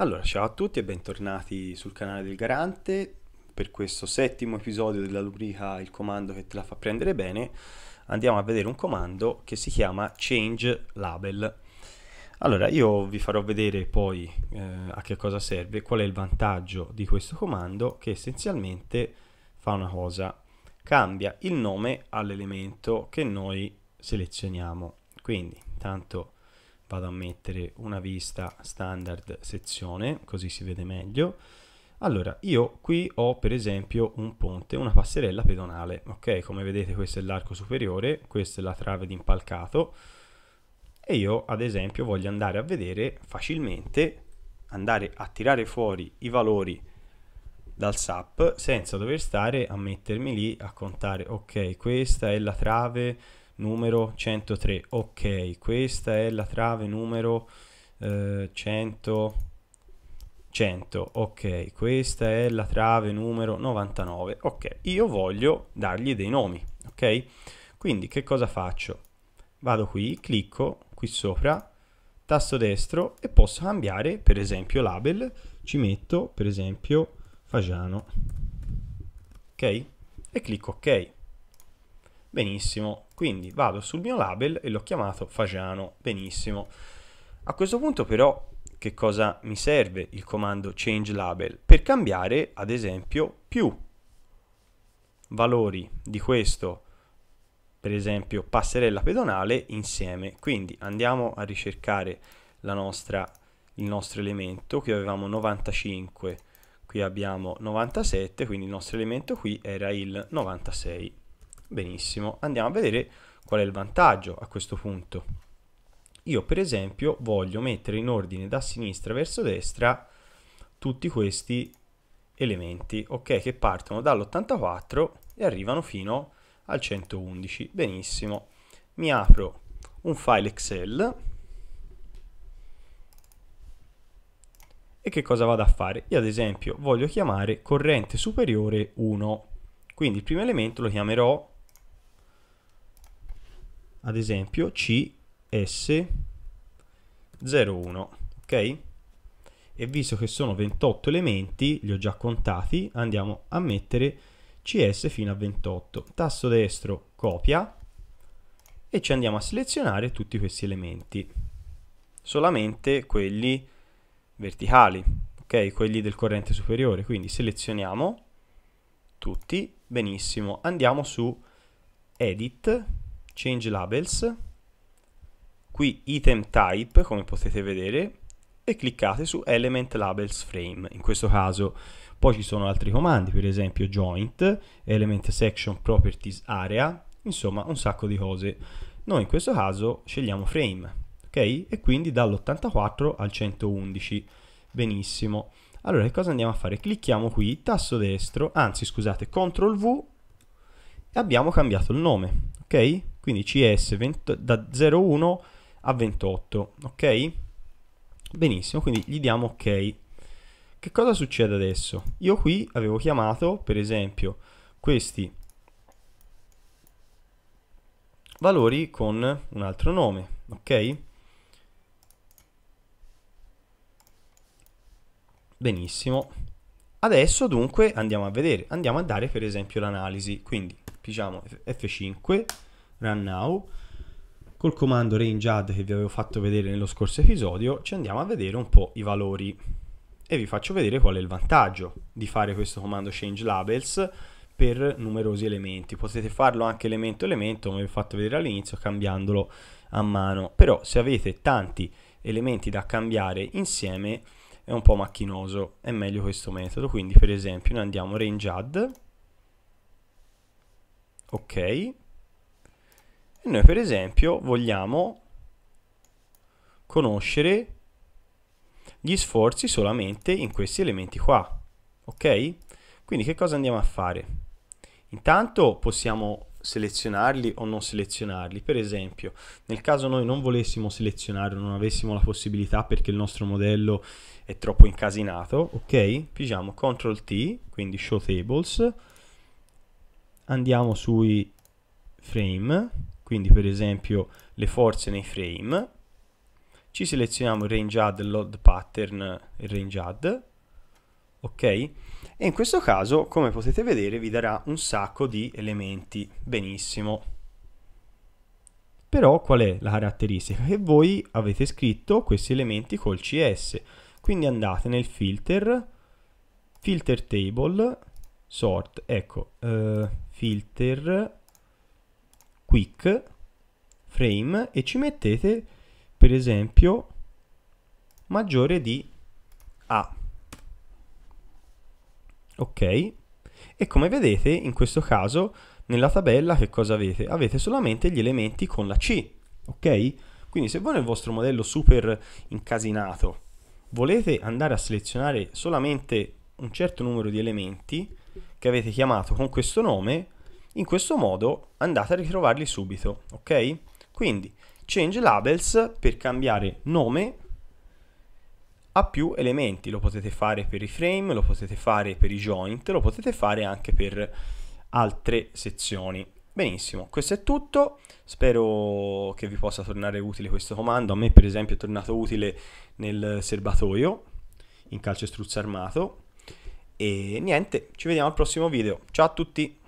Allora, ciao a tutti e bentornati sul canale del Garante per questo settimo episodio della rubrica Il comando che te la fa prendere bene. Andiamo a vedere un comando che si chiama change label. Allora, io vi farò vedere poi eh, a che cosa serve, qual è il vantaggio di questo comando che essenzialmente fa una cosa, cambia il nome all'elemento che noi selezioniamo. Quindi, intanto vado a mettere una vista standard sezione, così si vede meglio. Allora, io qui ho per esempio un ponte, una passerella pedonale, ok? Come vedete questo è l'arco superiore, questa è la trave d'impalcato e io ad esempio voglio andare a vedere facilmente, andare a tirare fuori i valori dal SAP senza dover stare a mettermi lì a contare, ok, questa è la trave numero 103 ok questa è la trave numero eh, 100 100 ok questa è la trave numero 99 ok io voglio dargli dei nomi ok quindi che cosa faccio vado qui clicco qui sopra tasto destro e posso cambiare per esempio label ci metto per esempio fagiano ok e clicco ok Benissimo, quindi vado sul mio label e l'ho chiamato Fagiano, benissimo. A questo punto però che cosa mi serve il comando change label? Per cambiare ad esempio più valori di questo, per esempio passerella pedonale insieme. Quindi andiamo a ricercare nostra, il nostro elemento, qui avevamo 95, qui abbiamo 97, quindi il nostro elemento qui era il 96. Benissimo, andiamo a vedere qual è il vantaggio a questo punto. Io per esempio voglio mettere in ordine da sinistra verso destra tutti questi elementi, ok, che partono dall'84 e arrivano fino al 111. Benissimo, mi apro un file Excel e che cosa vado a fare? Io ad esempio voglio chiamare corrente superiore 1, quindi il primo elemento lo chiamerò ad esempio CS01, ok? E visto che sono 28 elementi, li ho già contati, andiamo a mettere CS fino a 28. Tasto destro copia e ci andiamo a selezionare tutti questi elementi, solamente quelli verticali, ok? Quelli del corrente superiore, quindi selezioniamo tutti, benissimo. Andiamo su Edit, change labels, qui item type come potete vedere e cliccate su element labels frame in questo caso poi ci sono altri comandi per esempio joint element section properties area insomma un sacco di cose noi in questo caso scegliamo frame ok e quindi dall'84 al 111 benissimo allora che cosa andiamo a fare clicchiamo qui tasto destro anzi scusate ctrl v e abbiamo cambiato il nome ok quindi CS 20, da 01 a 28, ok? Benissimo, quindi gli diamo ok. Che cosa succede adesso? Io qui avevo chiamato, per esempio, questi valori con un altro nome, ok? Benissimo. Adesso dunque andiamo a vedere, andiamo a dare per esempio l'analisi, quindi diciamo F5, Run Now. Col comando range add che vi avevo fatto vedere nello scorso episodio, ci andiamo a vedere un po' i valori e vi faccio vedere qual è il vantaggio di fare questo comando change labels per numerosi elementi. Potete farlo anche elemento elemento, come vi ho fatto vedere all'inizio, cambiandolo a mano. Però se avete tanti elementi da cambiare insieme è un po' macchinoso, è meglio questo metodo. Quindi per esempio noi andiamo range add, ok, e noi per esempio vogliamo conoscere gli sforzi solamente in questi elementi qua, ok? Quindi che cosa andiamo a fare? Intanto possiamo selezionarli o non selezionarli. Per esempio, nel caso noi non volessimo selezionare, non avessimo la possibilità perché il nostro modello è troppo incasinato, ok? Pigiamo CTRL T, quindi Show Tables, andiamo sui frame quindi per esempio le forze nei frame, ci selezioniamo il range add, load pattern, il range add, ok? E in questo caso, come potete vedere, vi darà un sacco di elementi, benissimo. Però qual è la caratteristica? Che voi avete scritto questi elementi col CS, quindi andate nel filter, filter table, sort, ecco, uh, filter quick frame e ci mettete per esempio maggiore di a ok e come vedete in questo caso nella tabella che cosa avete? avete solamente gli elementi con la C ok? quindi se voi nel vostro modello super incasinato volete andare a selezionare solamente un certo numero di elementi che avete chiamato con questo nome in questo modo andate a ritrovarli subito, ok? Quindi change labels per cambiare nome a più elementi, lo potete fare per i frame, lo potete fare per i joint, lo potete fare anche per altre sezioni. Benissimo, questo è tutto, spero che vi possa tornare utile questo comando, a me per esempio è tornato utile nel serbatoio, in calcestruzzo armato, e niente, ci vediamo al prossimo video, ciao a tutti!